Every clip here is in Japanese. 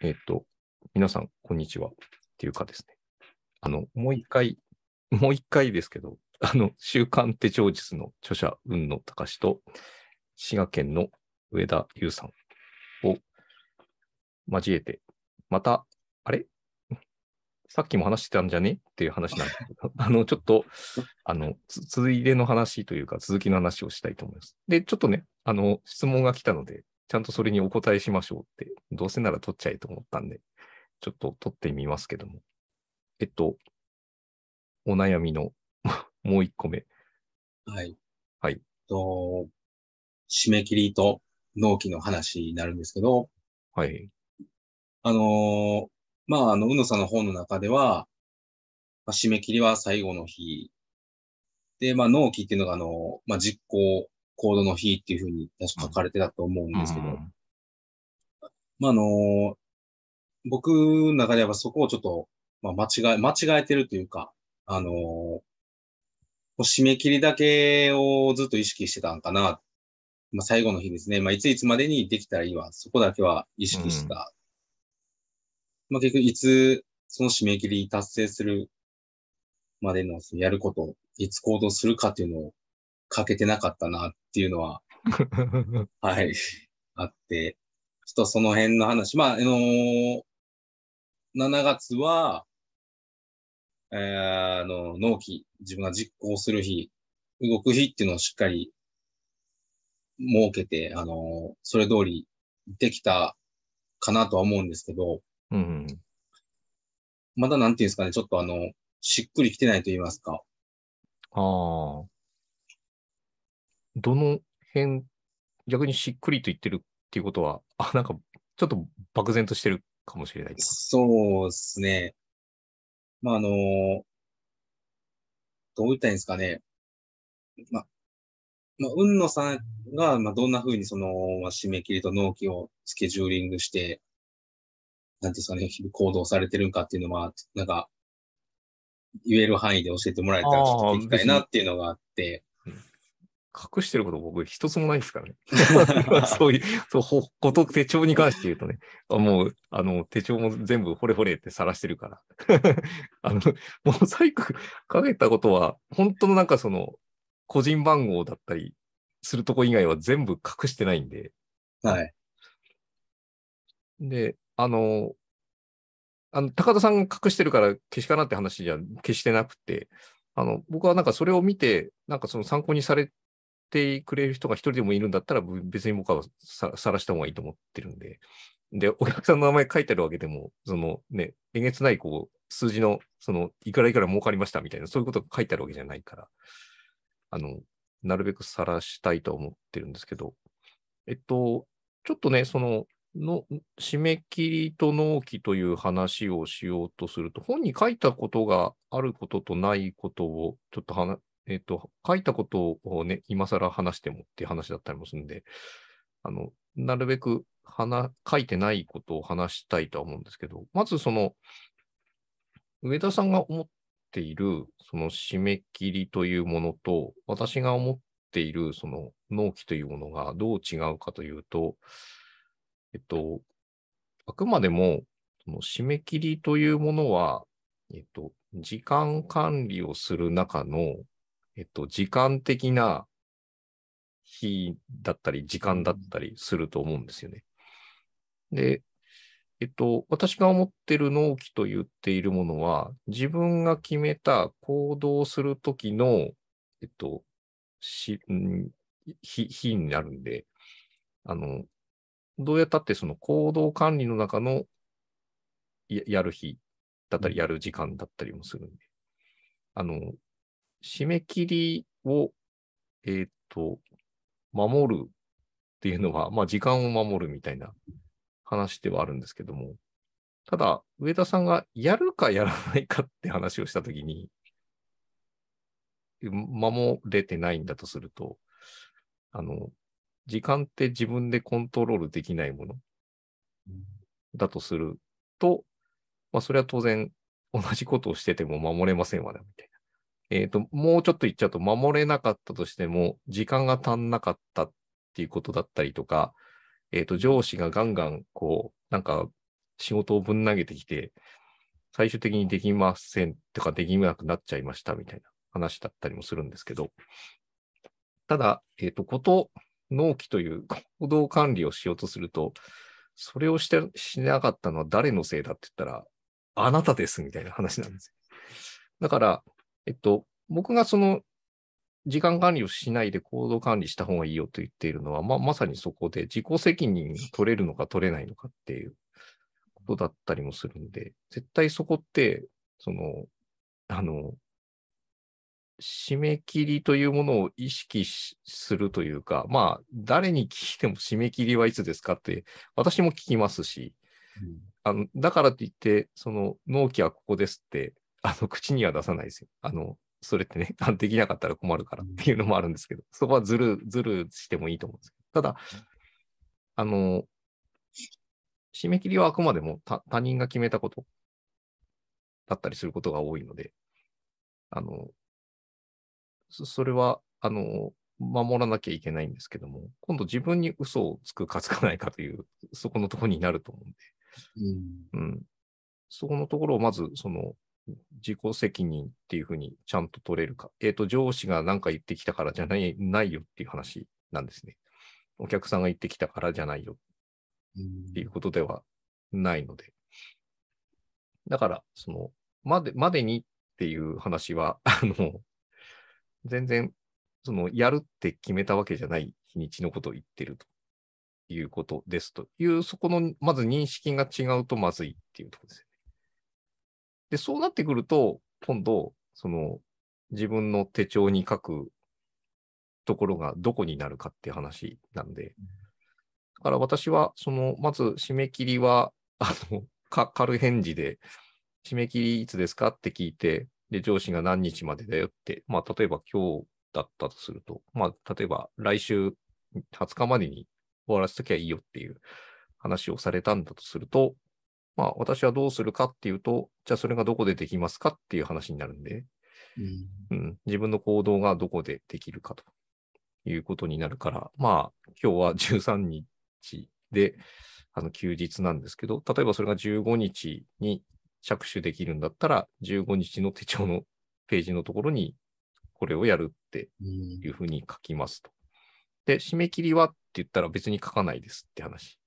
えっ、ー、と、皆さん、こんにちはっていうかですね、あの、もう一回、もう一回ですけど、あの、週刊手帳術の著者、雲野隆と、滋賀県の上田優さんを交えて、また、あれさっきも話してたんじゃねっていう話なんですけど、あの、ちょっと、あの、ついでの話というか、続きの話をしたいと思います。で、ちょっとね、あの、質問が来たので、ちゃんとそれにお答えしましょうって、どうせなら取っちゃえと思ったんで、ちょっと取ってみますけども。えっと、お悩みの もう一個目。はい。はい。と、締め切りと納期の話になるんですけど。はい。あのまあ、あの、うのさんの本の中では、まあ、締め切りは最後の日。で、まあ、納期っていうのが、あの、まあ、実行コードの日っていうふうに確か書かれてたと思うんですけど、うん、まあ、あのー、僕の中ではそこをちょっと、まあ、間違え、間違えてるというか、あのー、締め切りだけをずっと意識してたんかな。まあ、最後の日ですね。まあ、いついつまでにできたらいいわ。そこだけは意識してた。うん、まあ、結局、いつ、その締め切り達成するまでの、やること、いつ行動するかっていうのをかけてなかったなっていうのは、はい、あって、ちょっとその辺の話、まあ、あのー、7月は、えー、あの、納期、自分が実行する日、動く日っていうのをしっかり設けて、あのー、それ通りできたかなとは思うんですけど、うん、まだなんていうんですかね、ちょっとあの、しっくりきてないと言いますか。ああ。どの辺、逆にしっくりと言ってるっていうことは、あ、なんか、ちょっと漠然としてるかもしれない。そうですね。まあ、あのー、どう言ったらいいんですかね。まあ、まあ、うんのさんが、まあ、どんな風にその、ま締め切りと納期をスケジューリングして、なんていうんですかね、行動されてるんかっていうのは、なんか、言える範囲で教えてもらえたらちょっと聞きたいなっていうのがあって。隠してること僕一つもないですからね。そういう、そう、こと手帳に関して言うとね、あもう、あの、手帳も全部ほれほれって晒してるから。あの、モザイクかけたことは、本当のなんかその、個人番号だったりするとこ以外は全部隠してないんで。はい。で、あの、あの高田さんが隠してるから消しかなって話じゃ消してなくて、あの僕はなんかそれを見て、なんかその参考にされってくれる人が一人でもいるんだったら、別に僕はさらした方がいいと思ってるんで。で、お客さんの名前書いてあるわけでも、そのね、えげつないこう数字の、その、いくらいくら儲かりましたみたいな、そういうことが書いてあるわけじゃないから、あの、なるべくさらしたいと思ってるんですけど、えっと、ちょっとね、その、の締め切りと納期という話をしようとすると、本に書いたことがあることとないことをちょっとえっ、と、書いたことをね、今更話してもっていう話だったりもするんで、あの、なるべく話書いてないことを話したいとは思うんですけど、まずその、上田さんが思っている、その締め切りというものと、私が思っている、その納期というものがどう違うかというと、えっと、あくまでも、その締め切りというものは、えっと、時間管理をする中のえっと、時間的な日だったり、時間だったりすると思うんですよね。で、えっと、私が思ってる納期と言っているものは、自分が決めた行動するときの、えっと、し、日、日になるんで、あの、どうやったってその行動管理の中のややる日だったり、やる時間だったりもするんで、あの、締め切りを、えっ、と、守るっていうのは、まあ、時間を守るみたいな話ではあるんですけども、ただ、上田さんがやるかやらないかって話をしたときに、守れてないんだとすると、あの、時間って自分でコントロールできないものだとすると、まあ、それは当然同じことをしてても守れませんわね、みたいえっ、ー、と、もうちょっと言っちゃうと、守れなかったとしても、時間が足んなかったっていうことだったりとか、えっ、ー、と、上司がガンガン、こう、なんか、仕事をぶん投げてきて、最終的にできませんとか、できなくなっちゃいましたみたいな話だったりもするんですけど、ただ、えっ、ー、と、こと、納期という行動管理をしようとすると、それをしてしなかったのは誰のせいだって言ったら、あなたですみたいな話なんですよ。だから、えっと、僕がその時間管理をしないで行動管理した方がいいよと言っているのは、ままさにそこで自己責任が取れるのか取れないのかっていうことだったりもするんで、絶対そこって、その、あの、締め切りというものを意識するというか、まあ、誰に聞いても締め切りはいつですかって、私も聞きますし、うん、あのだからといって、その納期はここですってあの、口には出さないですよ。あの、それってね、できなかったら困るからっていうのもあるんですけど、そこはずる、ずるしてもいいと思うんですけど、ただ、あの、締め切りはあくまでも他人が決めたことだったりすることが多いので、あの、それは、あの、守らなきゃいけないんですけども、今度自分に嘘をつくかつかないかという、そこのところになると思うんで、うん、うん、そこのところをまず、その、自己責任っていうふうにちゃんと取れるか。えっ、ー、と、上司が何か言ってきたからじゃないないよっていう話なんですね。お客さんが言ってきたからじゃないよっていうことではないので。だから、その、まで、までにっていう話は、あの、全然、その、やるって決めたわけじゃない日にちのことを言ってるということですという、そこの、まず認識が違うとまずいっていうところです。で、そうなってくると、今度、その、自分の手帳に書くところがどこになるかっていう話なんで、だから私は、その、まず締め切りは、あの、か、軽返事で、締め切りいつですかって聞いて、で、上司が何日までだよって、まあ、例えば今日だったとすると、まあ、例えば来週20日までに終わらせときゃいいよっていう話をされたんだとすると、まあ、私はどうするかっていうと、じゃあそれがどこでできますかっていう話になるんで、うん、うん、自分の行動がどこでできるかということになるから、まあ、今日は13日で、あの、休日なんですけど、例えばそれが15日に着手できるんだったら、15日の手帳のページのところに、これをやるっていうふうに書きますと。で、締め切りはって言ったら別に書かないですって話。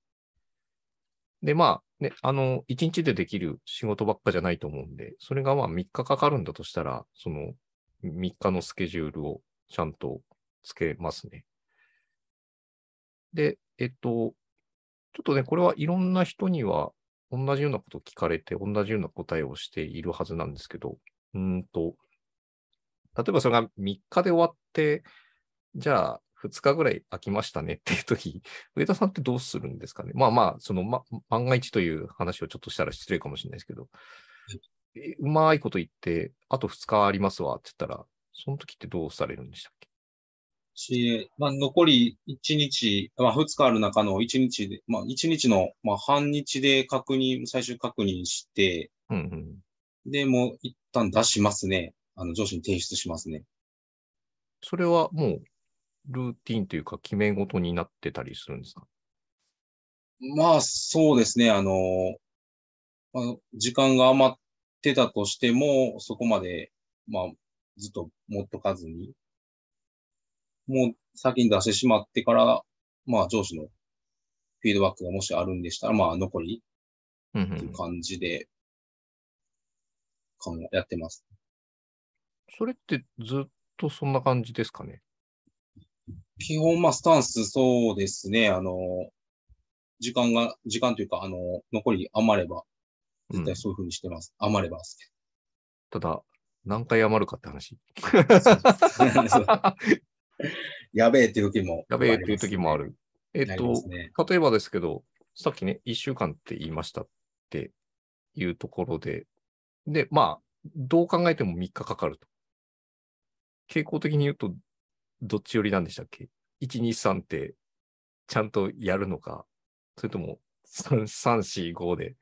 で、まあ、ね、あの、1日でできる仕事ばっかじゃないと思うんで、それがまあ3日かかるんだとしたら、その3日のスケジュールをちゃんとつけますね。で、えっと、ちょっとね、これはいろんな人には同じようなこと聞かれて、同じような答えをしているはずなんですけど、うんと、例えばそれが3日で終わって、じゃあ2日ぐらい空きましたねっていう時、上田さんってどうするんですかねまあまあ、その、ま、万が一という話をちょっとしたら失礼かもしれないですけど、うまいこと言って、あと2日ありますわって言ったら、その時ってどうされるんでしたっけし、まあ、残り1日、まあ、2日ある中の1日で、まあ、1日の、まあ、半日で確認、最終確認して、うんうん、で、もう一旦出しますね。あの、上司に提出しますね。それはもうルーティンというか、決め事になってたりするんですかまあ、そうですね。あの、まあ、時間が余ってたとしても、そこまで、まあ、ずっと持っとかずに、もう先に出してしまってから、まあ、上司のフィードバックがもしあるんでしたら、まあ、残り、っていう感じで、やってます。それってずっとそんな感じですかね基本、まあ、スタンス、そうですね。あの、時間が、時間というか、あの、残り余れば、絶対そういうふうにしてます。うん、余ればですね。ただ、何回余るかって話。やべえっていう時も、ね、やべえっていう時もある。えっ、と、ね、例えばですけど、さっきね、1週間って言いましたっていうところで、で、まあ、どう考えても3日かかると。傾向的に言うと、どっち寄りなんでしたっけ ?1、2、3ってちゃんとやるのか、それとも3、3、4、5で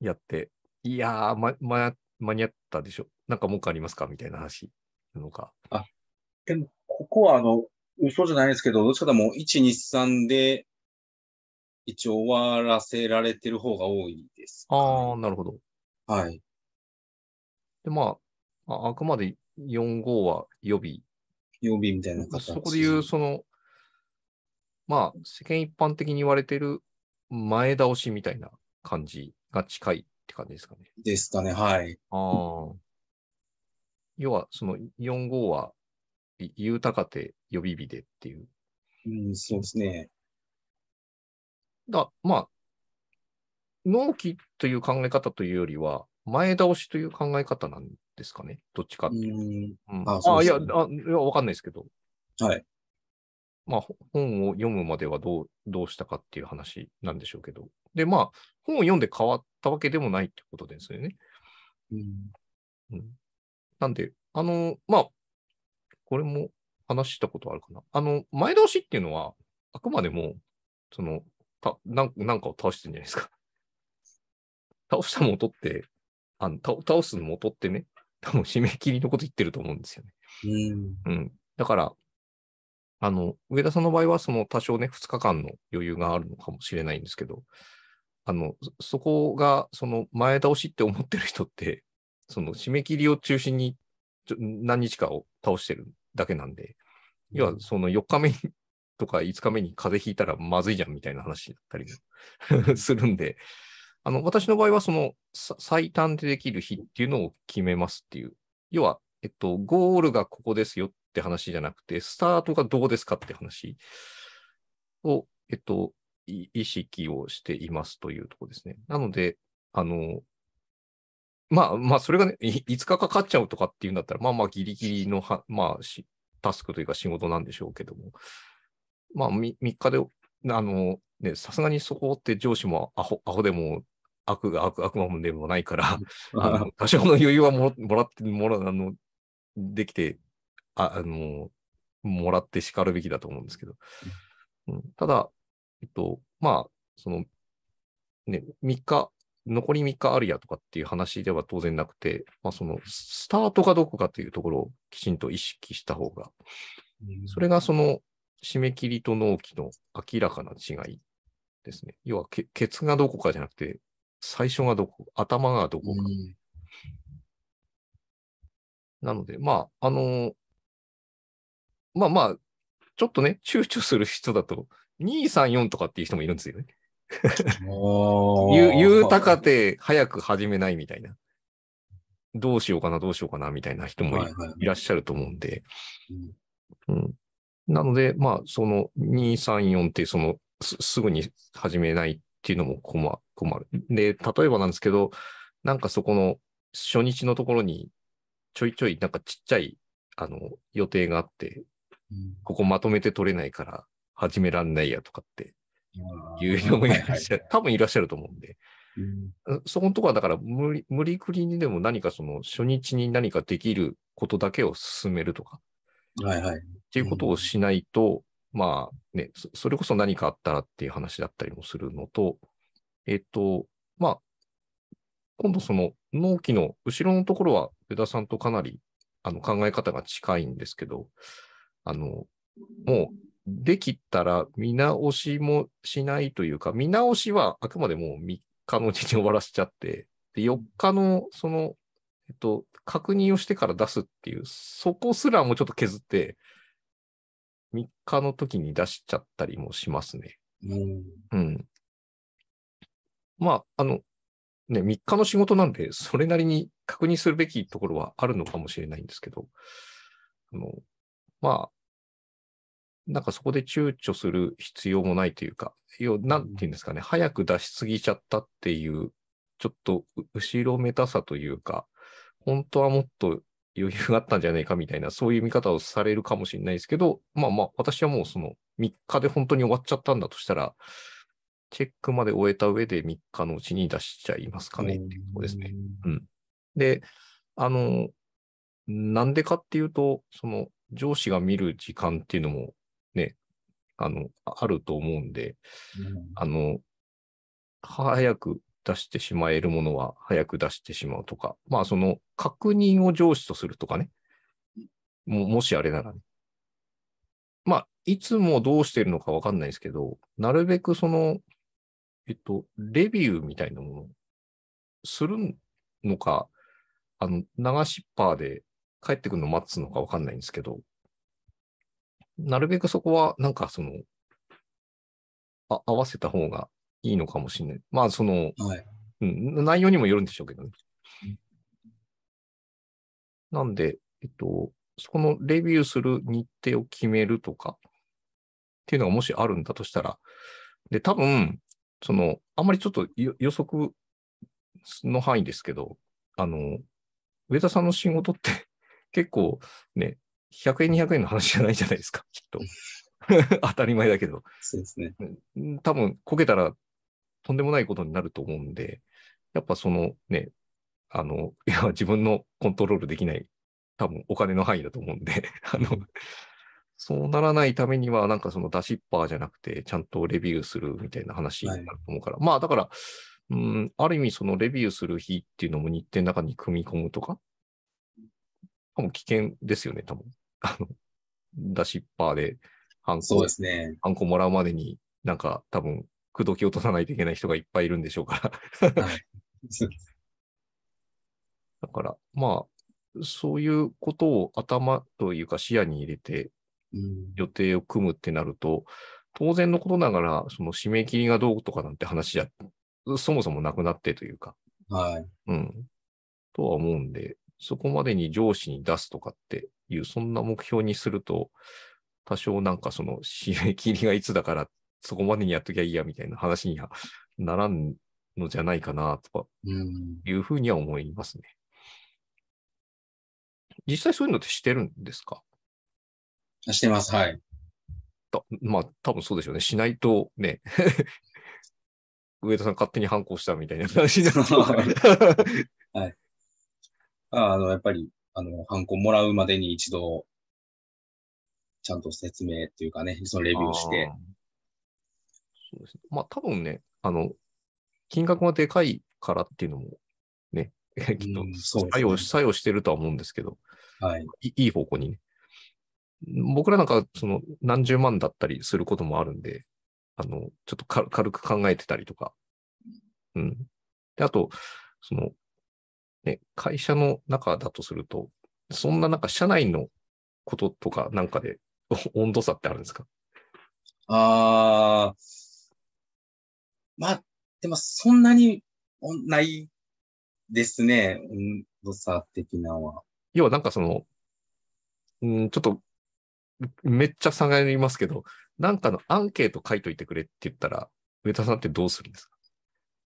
やって、いやー、ま、ま、間に合ったでしょ。なんか文句ありますかみたいな話なのか。あ、でも、ここはあの、嘘じゃないですけど、どっちかともう1、2、3で一応終わらせられてる方が多いです、ね、ああ、なるほど。はい。で、まあ、あくまで4、5は予備曜日みたいな形そこで言う、その、まあ、世間一般的に言われてる前倒しみたいな感じが近いって感じですかね。ですかね、はい。ああ。要は、その4号は、豊かて予備日でっていう。うん、そうですね。だ、まあ、納期という考え方というよりは、前倒しという考え方なんですかね。どっちかっていう。うああ、いや、あいやわかんないですけど。はい。まあ、本を読むまではどうどうしたかっていう話なんでしょうけど。で、まあ、本を読んで変わったわけでもないってことですよね。うん、うん、なんで、あの、まあ、これも話したことあるかな。あの、前倒しっていうのは、あくまでも、その、たなんなんかを倒してるんじゃないですか。倒したもとって、あの倒のもとってね、多分締め切りのこと言ってると思うんですよね。うん、うん、だから、あの、上田さんの場合は、その多少ね、2日間の余裕があるのかもしれないんですけど、あの、そこが、その前倒しって思ってる人って、その締め切りを中心に何日かを倒してるだけなんで、要はその4日目とか5日目に風邪ひいたらまずいじゃんみたいな話だったり するんで、あの、私の場合はその最短でできる日っていうのを決めますっていう。要は、えっと、ゴールがここですよって話じゃなくて、スタートがどうですかって話を、えっと、意識をしていますというところですね。なので、あの、まあまあ、それがね、5日かかっちゃうとかっていうんだったら、まあまあ、ギリギリのは、まあし、タスクというか仕事なんでしょうけども、まあ3、3日で、あの、ね、さすがにそこって上司もアホ、アホでも悪が悪悪魔でもないから、多少の余裕はもらって、もらあのできてあ、あの、もらって叱るべきだと思うんですけど。うん、ただ、えっと、まあ、その、ね、3日、残り3日あるやとかっていう話では当然なくて、まあ、その、スタートがどこかというところをきちんと意識した方が、それがその、締め切りと納期の明らかな違いですね。要は、ケツがどこかじゃなくて、最初がどこ、頭がどこか。うん、なので、まあ、あの、まあまあ、ちょっとね、躊躇する人だと、2、3、4とかっていう人もいるんですよね。言うたかて、早く始めないみたいな。どうしようかな、どうしようかな、みたいな人もいらっしゃると思うんで。うん、なので、まあ、その2、3、4って、そのす、すぐに始めないっていうのも、こう、困る。で、例えばなんですけど、なんかそこの初日のところに、ちょいちょいなんかちっちゃい、あの、予定があって、ここまとめて取れないから始めらんないやとかっていう人もいらっしゃる、い、多分いらっしゃると思うんで、うん、そこのとこはだから無理無理くりにでも何かその初日に何かできることだけを進めるとか、はいはい、っていうことをしないと、うん、まあねそ、それこそ何かあったらっていう話だったりもするのと、えっと、まあ、今度その納期の後ろのところは、上田さんとかなりあの考え方が近いんですけど、あの、もうできたら見直しもしないというか、見直しはあくまでも3日のうちに終わらせちゃって、で、4日のその、えっと、確認をしてから出すっていう、そこすらもちょっと削って、3日の時に出しちゃったりもしますね。うん、うん。まあ、あの、ね、3日の仕事なんで、それなりに確認するべきところはあるのかもしれないんですけど、あの、まあ、なんかそこで躊躇する必要もないというか、要なんていうんですかね、早く出しすぎちゃったっていう、ちょっと後ろめたさというか、本当はもっと余裕があったんじゃないかみたいな、そういう見方をされるかもしれないですけど、まあまあ、私はもうその3日で本当に終わっちゃったんだとしたら、チェックまで終えた上で3日のうちに出しちゃいますかねっていうとこですね。うん。で、あの、なんでかっていうと、その上司が見る時間っていうのもね、あの、あると思うんで、あの、早く出してしまえるものは早く出してしまうとか、まあその確認を上司とするとかね、ももしあれならね。まあ、いつもどうしてるのかわかんないですけど、なるべくそのえっと、レビューみたいなものするのか、あの、流しっぱで帰ってくるの待つのかわかんないんですけど、なるべくそこは、なんかその、あ合わせた方がいいのかもしれない。まあ、その、はい、うん、内容にもよるんでしょうけどね。なんで、えっと、そこのレビューする日程を決めるとか、っていうのがもしあるんだとしたら、で、多分、その、あんまりちょっと予測の範囲ですけど、あの、上田さんの仕事って 結構ね、100円、200円の話じゃないじゃないですか、きっと。当たり前だけど。そうですね。多分、こけたらとんでもないことになると思うんで、やっぱそのね、あの、いや、自分のコントロールできない、多分お金の範囲だと思うんで、あの、そうならないためには、なんかその出しっぱじゃなくて、ちゃんとレビューするみたいな話になると思うから、はい、まあだから、うん、ある意味そのレビューする日っていうのも日程の中に組み込むとか、多分危険ですよね、多分。あの、出しっぱで、ハンコ、そうですね。ハンコもらうまでに、なんか多分、口説き落とさないといけない人がいっぱいいるんでしょうからはい。だから、まあ、そういうことを頭というか視野に入れて、予定を組むってなると、当然のことながら、その締め切りがどうとかなんて話じゃ、そもそもなくなってというか、はい。うん。とは思うんで、そこまでに上司に出すとかっていう、そんな目標にすると、多少なんかその締め切りがいつだから、そこまでにやっときゃいいやみたいな話にはならんのじゃないかな、とか、いうふうには思いますね。実際そういうのってしてるんですかしてます、はい。たまあ、多分そうでしょうね。しないとね、上田さん勝手に反抗したみたいな話になる。はい。あの、やっぱり、あの、反抗もらうまでに一度、ちゃんと説明っていうかね、そのレビューして。そうですね。まあ、多分ね、あの、金額がでかいからっていうのも、ね、きっと作用,、作用してるとは思うんですけど、はい、いいい方向にね。僕らなんか、その、何十万だったりすることもあるんで、あの、ちょっと軽く考えてたりとか。うん。で、あと、その、ね、会社の中だとすると、そんななんか社内のこととかなんかで 温度差ってあるんですかああ、まあ、でもそんなにないですね、温度差的なは。要はなんかその、うん、ちょっとめっちゃ下がりますけど、なんかのアンケート書いといてくれって言ったら、上田さんってどうするんですか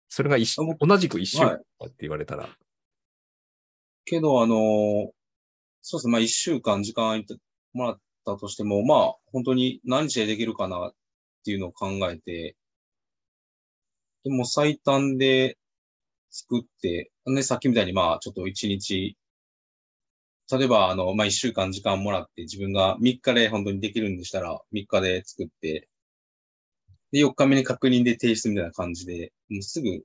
それが一同じく一週間って言われたら。はい、けど、あのー、そうですね、まあ一週間時間いてもらったとしても、まあ本当に何日でできるかなっていうのを考えて、でも最短で作って、ね、さっきみたいにまあちょっと一日例えば、あの、まあ、一週間時間もらって、自分が3日で本当にできるんでしたら、3日で作って、で、4日目に確認で提出みたいな感じで、もうすぐ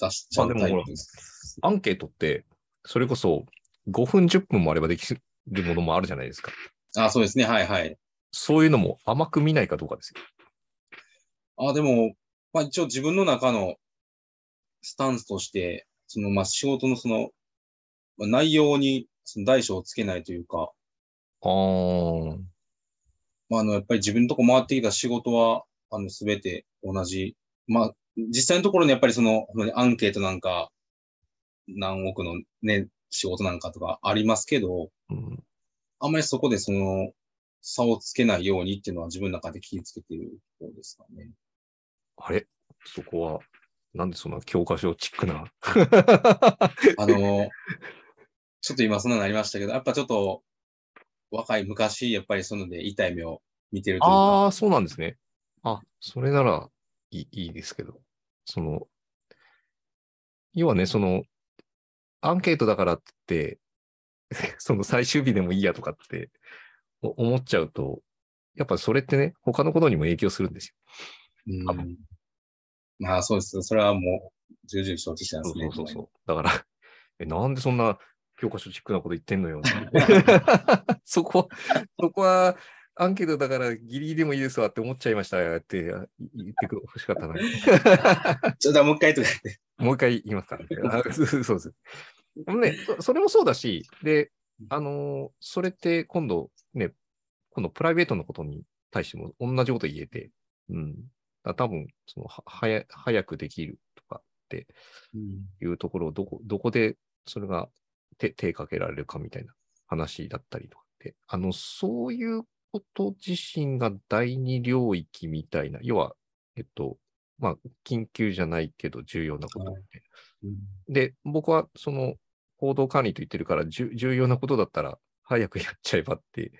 出しちゃうタイプです。アンケートって、それこそ5分、10分もあればできるものもあるじゃないですか。あそうですね。はいはい。そういうのも甘く見ないかどうかですよ。あでも、まあ一応自分の中のスタンスとして、そのまあ仕事のその、まあ、内容にその大小をつけないというか、ああ。まあ、あの、やっぱり自分のとこ回ってきた仕事は、あの、すべて同じ。まあ、実際のところにやっぱりその、アンケートなんか、何億のね、仕事なんかとかありますけど、うん、あんまりそこでその、差をつけないようにっていうのは自分の中で気をつけているところですかね。あれそこは、なんでそんな教科書チックな あの、ちょっと今そんなになりましたけど、やっぱちょっと若い昔、やっぱりそので痛い目を見てるというか。ああ、そうなんですね。あ、それならいいいですけど。その、要はね、その、アンケートだからって、その最終日でもいいやとかって思っちゃうと、やっぱそれってね、他のことにも影響するんですよ。うん。まあそうです。それはもう、重々承知してますね。そうそうそう。だから、え、なんでそんな教科書チックなこと言ってんのよ。そこ、そこは、アンケートだからギリギリもいいですわって思っちゃいましたって言ってほしかったな。ちょっともう一回とって。もう一回言いますか、ね。そうです。ね、それもそうだし、で、あのそれって今度ね、今度プライベートのことに対しても同じこと言えて、うん。多分、そのは、はや、早くできるとかっていうところをどこ、どこでそれが手手かけられるかみたいな話だったりとかって、あの、そういうこと自身が第二領域みたいな、要は、えっと、まあ、緊急じゃないけど重要なこというん、で、僕はその行動管理と言ってるから重要なことだったら早くやっちゃえばって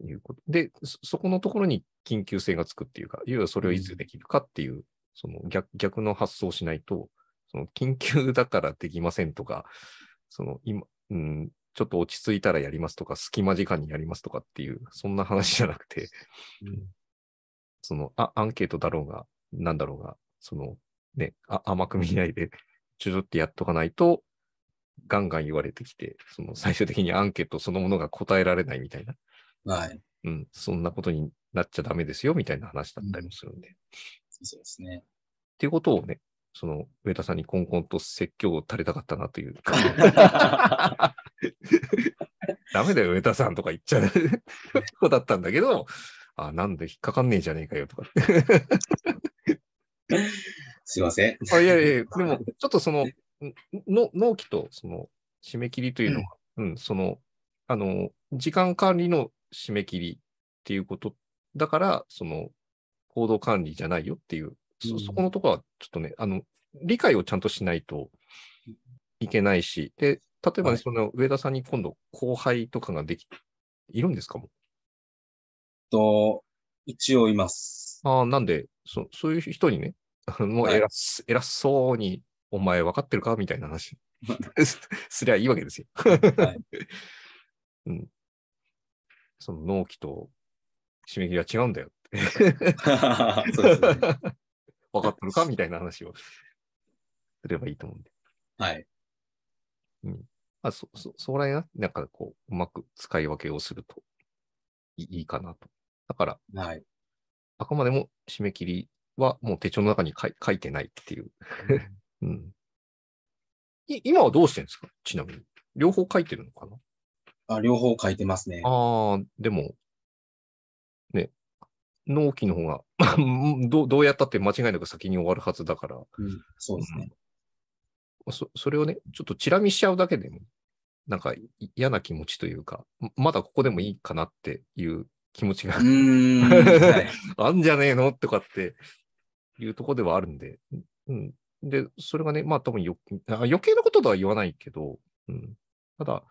いうこと。で、そこのところに緊急性がつくっていうか、要はそれをいつできるかっていう、うん、その逆逆の発想をしないと、その緊急だからできませんとか、その今、うん、ちょっと落ち着いたらやりますとか、隙間時間にやりますとかっていう、そんな話じゃなくて、うん、そのあ、アンケートだろうが、なんだろうが、そのね、あ甘く見ないで、ちょちょってやっとかないと、ガンガン言われてきて、その最終的にアンケートそのものが答えられないみたいな。はい。うん、そんなことになっちゃダメですよみたいな話だったりもするんで。うん、そうですね。っていうことをね、その、上田さんにこんこんと説教を垂れたかったなという。ダメだよ、上田さんとか言っちゃう子だったんだけど、あ、なんで引っかかんねえじゃねえかよとか。すいません。あいやいや、でも、ちょっとその、の納期とその締め切りというのは、うん、うん、その、あの、時間管理の締め切りっていうことだから、その、行動管理じゃないよっていうそ、そこのところはちょっとね、あの、理解をちゃんとしないといけないし、で、例えばね、はい、その上田さんに今度後輩とかができ、いるんですかもと、一応います。ああ、なんで、そそういう人にね、もう偉,、はい、偉そうに、お前分かってるかみたいな話 すりゃいいわけですよはい、うん。その納期と締め切りは違うんだよって そうですね。分かってるか みたいな話をすればいいと思うんで。はい。うん。あ、そ、そ、そらや、なんかこう、うまく使い分けをするといいかなと。だから、はい。あくまでも締め切りはもう手帳の中に書い書いてないっていう。うん。い今はどうしてるんですかちなみに。両方書いてるのかなあ、両方書いてますね。ああ、でも、納期の方が ど、どうやったって間違いなく先に終わるはずだから。うん、そうですね、うん、そ。それをね、ちょっとチラ見しちゃうだけでも、なんか嫌な気持ちというか、まだここでもいいかなっていう気持ちがはい、あんじゃねえのとかっていうとこではあるんで、うん、で、それがね、まあ多分よ余計なこととは言わないけど、うん、ただ、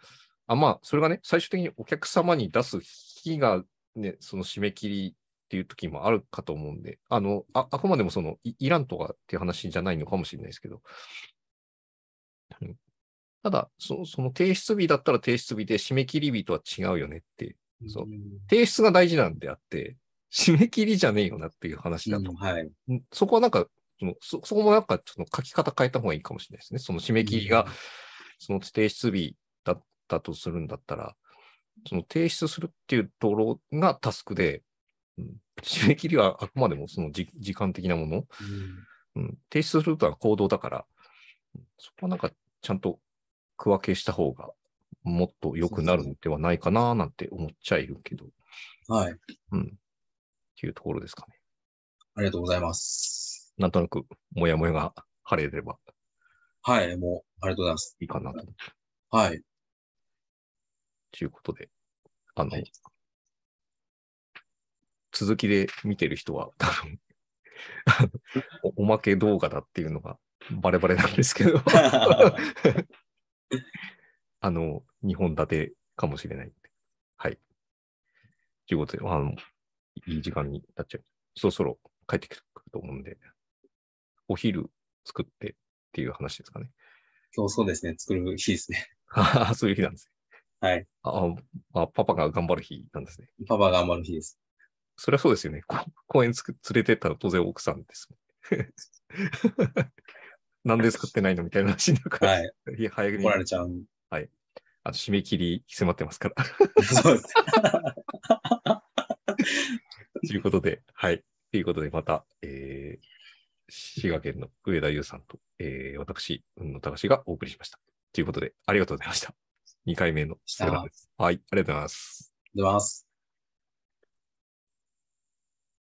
あまあ、それがね、最終的にお客様に出す日がね、その締め切りっていう時もあるかと思うんで、あの、ああくまでもそのいらんとかっていう話じゃないのかもしれないですけど、ただそ、その提出日だったら提出日で、締め切り日とは違うよねって、そう提出が大事なんであって、締め切りじゃねえよなっていう話だと。うん、はい、そこはなんかそのそ、そこもなんかちょっと書き方変えた方がいいかもしれないですね。その締め切りが、その提出日だったとするんだったら、その提出するっていうところがタスクで、うん、締め切りはあくまでもその時間的なもの、うん、うん、提出することは行動だから、そこはなんかちゃんと区分けした方がもっと良くなるんではないかななんて思っちゃいるけど。はい。うん。っていうところですかね。ありがとうございます。なんとなく、もやもやが晴れれば。はい、もう、ありがとうございます。いいかなと。はい。ということで、あの、はい、続きで見てる人は多分 おまけ動画だっていうのがバレバレなんですけど あの、2本立てかもしれない。はい。ということで、あの、いい時間になっちゃう。そろそろ帰ってくると思うんで、お昼作ってっていう話ですかね。今日そうですね、作る日ですね。そういう日なんですね。はい。あ、まあ、パパが頑張る日なんですね。パパが頑張る日です。それはそうですよね。公園つ連れてったら当然奥さんですもん、なんで使ってないのみたいな話だから。はい。いや、早くに。来られちゃう。はい。あと、締め切り迫ってますから。そうです。ということで、はい。ということで、また、えー、滋賀県の上田優さんと、えー、私、うんのたかしがお送りしました。ということで、ありがとうございました。2回目のです。はい。ありがとうございます。ありがとうございます。